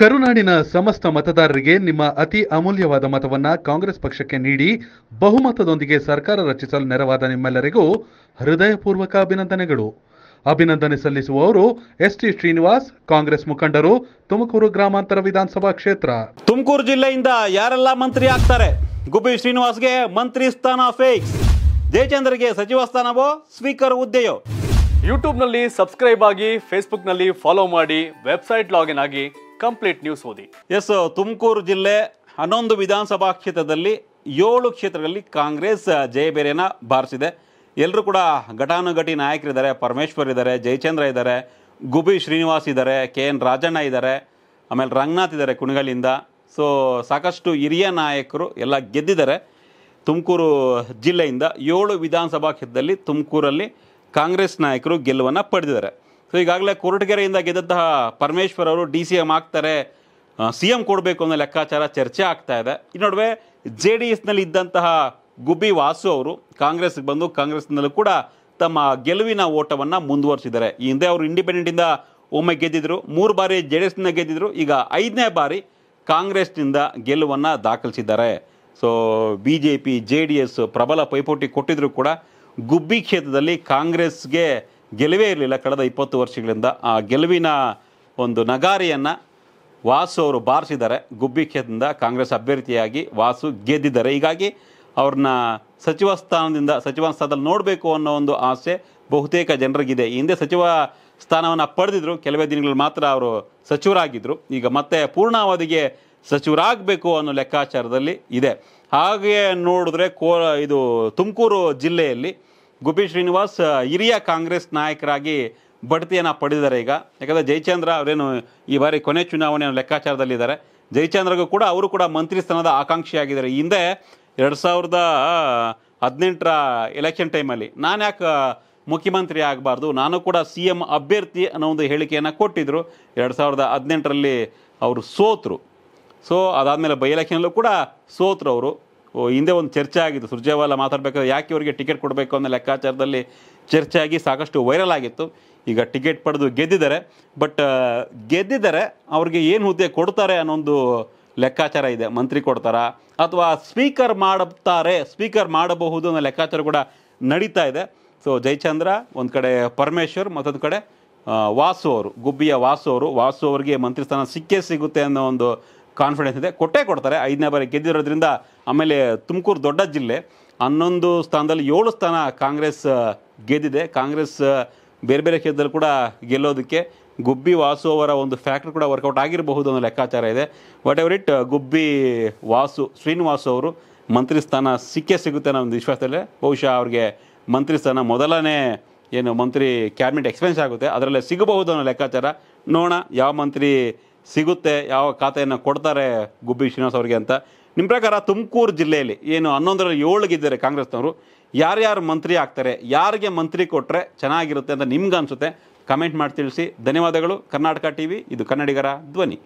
ಕರುನಾಡಿನ ಸಮಸ್ತ ಮತದಾರರಿಗೆ ನಿಮ್ಮ ಅತಿ ಅಮೂಲ್ಯವಾದ ಮತವನ್ನ ಕಾಂಗ್ರೆಸ್ ಪಕ್ಷಕ್ಕೆ ನೀಡಿ ಬಹುಮತದೊಂದಿಗೆ ಸರ್ಕಾರ ರಚಿಸಲು ನೆರವಾದ ನಿಮ್ಮೆಲ್ಲರಿಗೂ ಹೃದಯಪೂರ್ವಕ ಅಭಿನಂದನೆಗಳು ಅಭಿನಂದನೆ ಸಲ್ಲಿಸುವವರು ಎಸ್ ಟಿ ಶ್ರೀನಿವಾಸ್ ಕಾಂಗ್ರೆಸ್ ಮುಖಂಡರು ತುಮಕೂರು ಗ್ರಾಮಾಂತರ ವಿಧಾನಸಭಾ ಕ್ಷೇತ್ರ ತುಮಕೂರು ಜಿಲ್ಲೆಯಿಂದ ಯಾರೆಲ್ಲ ಮಂತ್ರಿ ಆಗ್ತಾರೆ ಗುಬ್ಬಿ ಶ್ರೀನಿವಾಸ್ಗೆ ಮಂತ್ರಿ ಸ್ಥಾನ ಫೇಕ್ ಜಯಚಂದ್ರಗೆ ಸಚಿವ ಸ್ಥಾನವೋ ಸ್ಪೀಕರ್ ಹುದ್ದೆಯೋ ಯೂಟ್ಯೂಬ್ನಲ್ಲಿ ಸಬ್ಸ್ಕ್ರೈಬ್ ಆಗಿ ಫೇಸ್ಬುಕ್ನಲ್ಲಿ ಫಾಲೋ ಮಾಡಿ ವೆಬ್ಸೈಟ್ ಲಾಗಿನ್ ಆಗಿ ಕಂಪ್ಲೀಟ್ ನ್ಯೂಸ್ ಓದಿ ಎಸ್ ತುಮಕೂರು ಜಿಲ್ಲೆ ಹನ್ನೊಂದು ವಿಧಾನಸಭಾ ಕ್ಷೇತ್ರದಲ್ಲಿ ಏಳು ಕ್ಷೇತ್ರಗಳಲ್ಲಿ ಕಾಂಗ್ರೆಸ್ ಬೇರೆಯನ್ನು ಬಾರಿಸಿದೆ ಎಲ್ಲರೂ ಕೂಡ ಘಟಾನುಘಟಿ ನಾಯಕರಿದ್ದಾರೆ ಪರಮೇಶ್ವರ್ ಇದ್ದಾರೆ ಜಯಚಂದ್ರ ಇದ್ದಾರೆ ಗುಬಿ ಶ್ರೀನಿವಾಸ್ ಇದ್ದಾರೆ ಕೆ ಎನ್ ರಾಜಣ್ಣ ಇದ್ದಾರೆ ಆಮೇಲೆ ರಂಗನಾಥ್ ಇದ್ದಾರೆ ಕುಣಗಲಿಂದ ಸೊ ಸಾಕಷ್ಟು ಹಿರಿಯ ನಾಯಕರು ಎಲ್ಲ ಗೆದ್ದಿದ್ದಾರೆ ತುಮಕೂರು ಜಿಲ್ಲೆಯಿಂದ ಏಳು ವಿಧಾನಸಭಾ ಕ್ಷೇತ್ರದಲ್ಲಿ ತುಮಕೂರಲ್ಲಿ ಕಾಂಗ್ರೆಸ್ ನಾಯಕರು ಗೆಲುವನ್ನು ಪಡೆದಿದ್ದಾರೆ ಸೊ ಈಗಾಗಲೇ ಕೊರಟಗೆರೆಯಿಂದ ಗೆದ್ದಂತಹ ಪರಮೇಶ್ವರ್ ಅವರು ಡಿ ಸಿ ಎಂ ಆಗ್ತಾರೆ ಸಿ ಎಂ ಕೊಡಬೇಕು ಅನ್ನೋ ಲೆಕ್ಕಾಚಾರ ಚರ್ಚೆ ಆಗ್ತಾ ಇದೆ ಈ ನಡುವೆ ಜೆ ಡಿ ಎಸ್ನಲ್ಲಿ ಇದ್ದಂತಹ ಗುಬ್ಬಿ ವಾಸು ಅವರು ಕಾಂಗ್ರೆಸ್ಗೆ ಬಂದು ಕಾಂಗ್ರೆಸ್ನಲ್ಲೂ ಕೂಡ ತಮ್ಮ ಗೆಲುವಿನ ಓಟವನ್ನು ಮುಂದುವರಿಸಿದ್ದಾರೆ ಈ ಹಿಂದೆ ಅವರು ಇಂಡಿಪೆಂಡೆಂಟಿಂದ ಒಮ್ಮೆ ಗೆದ್ದಿದ್ರು ಮೂರು ಬಾರಿ ಜೆ ಡಿ ಎಸ್ನ ಗೆದ್ದಿದ್ರು ಈಗ ಐದನೇ ಬಾರಿ ಕಾಂಗ್ರೆಸ್ನಿಂದ ಗೆಲುವನ್ನು ದಾಖಲಿಸಿದ್ದಾರೆ so B J P J D S ಪ್ರಬಲ ಪೈಪೋಟಿ ಕೊಟ್ಟಿದ್ರು ಕೂಡ ಗುಬ್ಬಿ ಕ್ಷೇತ್ರದಲ್ಲಿ ಕಾಂಗ್ರೆಸ್ಗೆ ಗೆಲುವೇ ಇರಲಿಲ್ಲ ಕಳೆದ ಇಪ್ಪತ್ತು ವರ್ಷಗಳಿಂದ ಆ ಗೆಲುವಿನ ಒಂದು ನಗಾರಿಯನ್ನು ವಾಸು ಅವರು ಬಾರಿಸಿದ್ದಾರೆ ಗುಬ್ಬಿ ಕ್ಷೇತ್ರದಿಂದ ಕಾಂಗ್ರೆಸ್ ಅಭ್ಯರ್ಥಿಯಾಗಿ ವಾಸು ಗೆದ್ದಿದ್ದಾರೆ ಹೀಗಾಗಿ ಅವ್ರನ್ನ ಸಚಿವ ಸ್ಥಾನದಿಂದ ಸಚಿವ ಸ್ಥಾನದಲ್ಲಿ ನೋಡಬೇಕು ಅನ್ನೋ ಒಂದು ಆಸೆ ಬಹುತೇಕ ಜನರಿಗಿದೆ ಹಿಂದೆ ಸಚಿವ ಸ್ಥಾನವನ್ನು ಪಡೆದಿದ್ರು ಕೆಲವೇ ದಿನಗಳು ಮಾತ್ರ ಅವರು ಸಚಿವರಾಗಿದ್ದರು ಈಗ ಮತ್ತೆ ಪೂರ್ಣಾವಧಿಗೆ ಸಚಿವರಾಗಬೇಕು ಅನ್ನೋ ಲೆಕ್ಕಾಚಾರದಲ್ಲಿ ಇದೆ ಹಾಗೆ ನೋಡಿದ್ರೆ ಕೋ ಇದು ತುಮಕೂರು ಜಿಲ್ಲೆಯಲ್ಲಿ ಗುಬ್ಬಿ ಶ್ರೀನಿವಾಸ್ ಹಿರಿಯ ಕಾಂಗ್ರೆಸ್ ನಾಯಕರಾಗಿ ಬಡ್ತಿಯನ್ನು ಪಡೆದಿದ್ದಾರೆ ಈಗ ಯಾಕಂದರೆ ಜಯಚಂದ್ರ ಅವರೇನು ಈ ಬಾರಿ ಕೊನೆ ಚುನಾವಣೆಯ ಲೆಕ್ಕಾಚಾರದಲ್ಲಿದ್ದಾರೆ ಜಯಚಂದ್ರಗೂ ಕೂಡ ಅವರು ಕೂಡ ಮಂತ್ರಿ ಸ್ಥಾನದ ಆಕಾಂಕ್ಷಿಯಾಗಿದ್ದಾರೆ ಹಿಂದೆ ಎರಡು ಸಾವಿರದ ಹದಿನೆಂಟರ ಎಲೆಕ್ಷನ್ ಟೈಮಲ್ಲಿ ನಾನು ಯಾಕೆ ಮುಖ್ಯಮಂತ್ರಿ ಆಗಬಾರ್ದು ನಾನು ಕೂಡ ಸಿ ಎಂ ಅಭ್ಯರ್ಥಿ ಅನ್ನೋ ಒಂದು ಹೇಳಿಕೆಯನ್ನು ಕೊಟ್ಟಿದ್ದರು ಎರಡು ಸಾವಿರದ ಹದಿನೆಂಟರಲ್ಲಿ ಅವರು ಸೋತರು ಸೊ ಅದಾದಮೇಲೆ ಬೈ ಎಲೆಕ್ಷನಲ್ಲೂ ಕೂಡ ಸೋತರು ಅವರು ಹಿಂದೆ ಒಂದು ಚರ್ಚೆ ಆಗಿತ್ತು ಸುರ್ಜೇವಾಲ ಮಾತಾಡಬೇಕಾದ್ರೆ ಯಾಕೆ ಇವರಿಗೆ ಟಿಕೆಟ್ ಕೊಡಬೇಕು ಅನ್ನೋ ಲೆಕ್ಕಾಚಾರದಲ್ಲಿ ಚರ್ಚೆ ಆಗಿ ಸಾಕಷ್ಟು ವೈರಲ್ ಆಗಿತ್ತು ಈಗ ಟಿಕೆಟ್ ಪಡೆದು ಗೆದ್ದಿದ್ದಾರೆ ಬಟ್ ಗೆದ್ದಿದ್ದಾರೆ ಅವ್ರಿಗೆ ಏನು ಹುದ್ದೆ ಕೊಡ್ತಾರೆ ಅನ್ನೋ ಒಂದು ಲೆಕ್ಕಾಚಾರ ಇದೆ ಮಂತ್ರಿ ಕೊಡ್ತಾರಾ ಅಥವಾ ಸ್ಪೀಕರ್ ಮಾಡುತ್ತಾರೆ ಸ್ಪೀಕರ್ ಮಾಡಬಹುದು ಅನ್ನೋ ಲೆಕ್ಕಾಚಾರ ಕೂಡ ನಡೀತಾ ಇದೆ ಸೊ ಜಯಚಂದ್ರ ಒಂದು ಕಡೆ ಪರಮೇಶ್ವರ್ ಮತ್ತೊಂದು ಕಡೆ ವಾಸು ಅವರು ಗುಬ್ಬಿಯ ವಾಸು ಅವರು ವಾಸು ಅವರಿಗೆ ಮಂತ್ರಿ ಸ್ಥಾನ ಸಿಕ್ಕೇ ಸಿಗುತ್ತೆ ಅನ್ನೋ ಒಂದು ಕಾನ್ಫಿಡೆನ್ಸ್ ಇದೆ ಕೊಟ್ಟೇ ಕೊಡ್ತಾರೆ ಐದನೇ ಬಾರಿ ಗೆದ್ದಿರೋದ್ರಿಂದ ಆಮೇಲೆ ತುಮಕೂರು ದೊಡ್ಡ ಜಿಲ್ಲೆ ಹನ್ನೊಂದು ಸ್ಥಾನದಲ್ಲಿ ಏಳು ಸ್ಥಾನ ಕಾಂಗ್ರೆಸ್ ಗೆದ್ದಿದೆ ಕಾಂಗ್ರೆಸ್ ಬೇರೆ ಬೇರೆ ಕ್ಷೇತ್ರದಲ್ಲಿ ಕೂಡ ಗೆಲ್ಲೋದಕ್ಕೆ ಗುಬ್ಬಿ ವಾಸು ಅವರ ಒಂದು ಫ್ಯಾಕ್ಟ್ರಿ ಕೂಡ ವರ್ಕೌಟ್ ಆಗಿರಬಹುದು ಅನ್ನೋ ಲೆಕ್ಕಾಚಾರ ಇದೆ whatever it Gubbi Vasu Srinivasu ಅವರು ಮಂತ್ರಿ ಸ್ಥಾನ ಸಿಕ್ಕೇ ಸಿಗುತ್ತೆ ಅನ್ನೋ ಒಂದು ವಿಶ್ವಾಸದಲ್ಲೇ ಬಹುಶಃ ಅವ್ರಿಗೆ ಮಂತ್ರಿ ಸ್ಥಾನ ಮೊದಲನೇ ಏನು ಮಂತ್ರಿ ಕ್ಯಾಬಿನೆಟ್ ಎಕ್ಸ್ಪೆನ್ಸ್ ಆಗುತ್ತೆ ಅದರಲ್ಲೇ ಸಿಗಬಹುದು ಅನ್ನೋ ಲೆಕ್ಕಾಚಾರ ನೋಡೋಣ ಯಾವ ಮಂತ್ರಿ ಸಿಗುತ್ತೆ ಯಾವ ಖಾತೆಯನ್ನು ಕೊಡ್ತಾರೆ ಗುಬ್ಬಿ ಶ್ರೀನಿವಾಸ ಅವರಿಗೆ ಅಂತ ನಿಮ್ಮ ಪ್ರಕಾರ ತುಮಕೂರು ಜಿಲ್ಲೆಯಲ್ಲಿ ಏನು ಹನ್ನೊಂದರ ಏಳುಗಿದ್ದಾರೆ ಕಾಂಗ್ರೆಸ್ನವರು ಯಾರ್ಯಾರು ಮಂತ್ರಿ ಆಗ್ತಾರೆ ಯಾರಿಗೆ ಮಂತ್ರಿ ಕೊಟ್ಟರೆ ಚೆನ್ನಾಗಿರುತ್ತೆ ಅಂತ ನಿಮ್ಗೆ ಅನಿಸುತ್ತೆ ಕಮೆಂಟ್ ಮಾಡಿ ತಿಳಿಸಿ ಧನ್ಯವಾದಗಳು ಕರ್ನಾಟಕ ಟಿ ವಿ ಇದು ಕನ್ನಡಿಗರ ಧ್ವನಿ